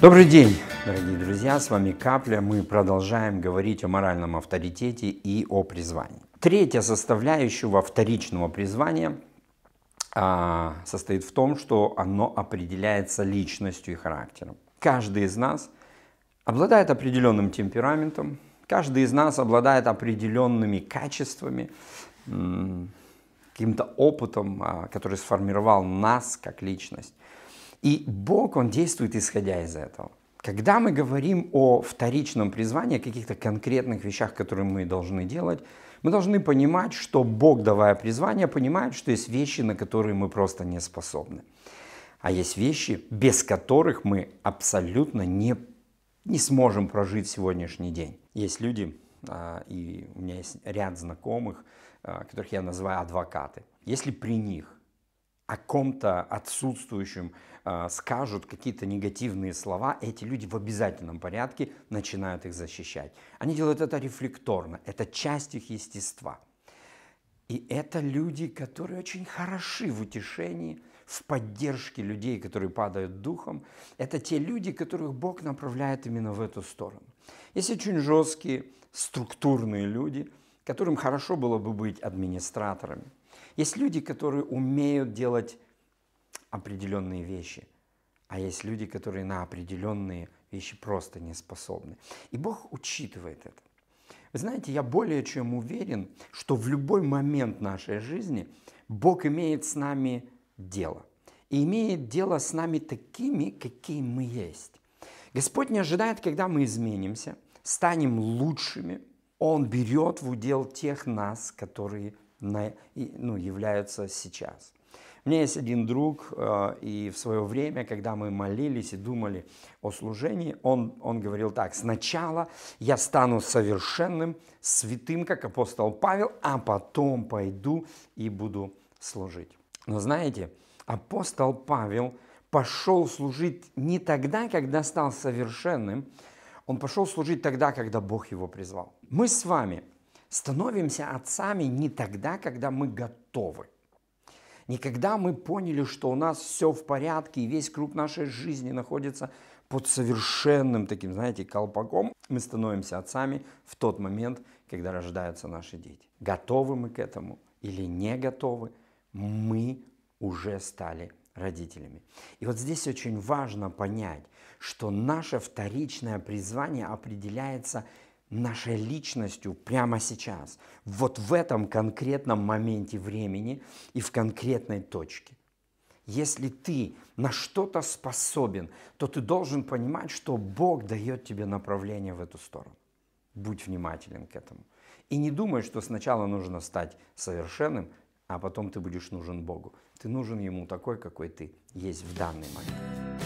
Добрый день, дорогие друзья, с вами Капля. Мы продолжаем говорить о моральном авторитете и о призвании. Третья составляющая вторичного призвания а, состоит в том, что оно определяется личностью и характером. Каждый из нас обладает определенным темпераментом, каждый из нас обладает определенными качествами, каким-то опытом, а, который сформировал нас как личность. И Бог, Он действует исходя из этого. Когда мы говорим о вторичном призвании, о каких-то конкретных вещах, которые мы должны делать, мы должны понимать, что Бог, давая призвание, понимает, что есть вещи, на которые мы просто не способны. А есть вещи, без которых мы абсолютно не, не сможем прожить сегодняшний день. Есть люди, а, и у меня есть ряд знакомых, а, которых я называю адвокаты. Если при них о ком-то отсутствующем а, скажут какие-то негативные слова, эти люди в обязательном порядке начинают их защищать. Они делают это рефлекторно, это часть их естества. И это люди, которые очень хороши в утешении, в поддержке людей, которые падают духом. Это те люди, которых Бог направляет именно в эту сторону. Есть очень жесткие, структурные люди – которым хорошо было бы быть администраторами. Есть люди, которые умеют делать определенные вещи, а есть люди, которые на определенные вещи просто не способны. И Бог учитывает это. Вы знаете, я более чем уверен, что в любой момент нашей жизни Бог имеет с нами дело. И имеет дело с нами такими, какие мы есть. Господь не ожидает, когда мы изменимся, станем лучшими – он берет в удел тех нас, которые на, ну, являются сейчас. У меня есть один друг, э, и в свое время, когда мы молились и думали о служении, он, он говорил так, сначала я стану совершенным, святым, как апостол Павел, а потом пойду и буду служить. Но знаете, апостол Павел пошел служить не тогда, когда стал совершенным, он пошел служить тогда, когда Бог его призвал. Мы с вами становимся отцами не тогда, когда мы готовы. Не когда мы поняли, что у нас все в порядке, и весь круг нашей жизни находится под совершенным таким, знаете, колпаком, мы становимся отцами в тот момент, когда рождаются наши дети. Готовы мы к этому или не готовы, мы уже стали родителями. И вот здесь очень важно понять, что наше вторичное призвание определяется нашей личностью прямо сейчас, вот в этом конкретном моменте времени и в конкретной точке. Если ты на что-то способен, то ты должен понимать, что Бог дает тебе направление в эту сторону. Будь внимателен к этому. И не думай, что сначала нужно стать совершенным, а потом ты будешь нужен Богу. Ты нужен Ему такой, какой ты есть в данный момент.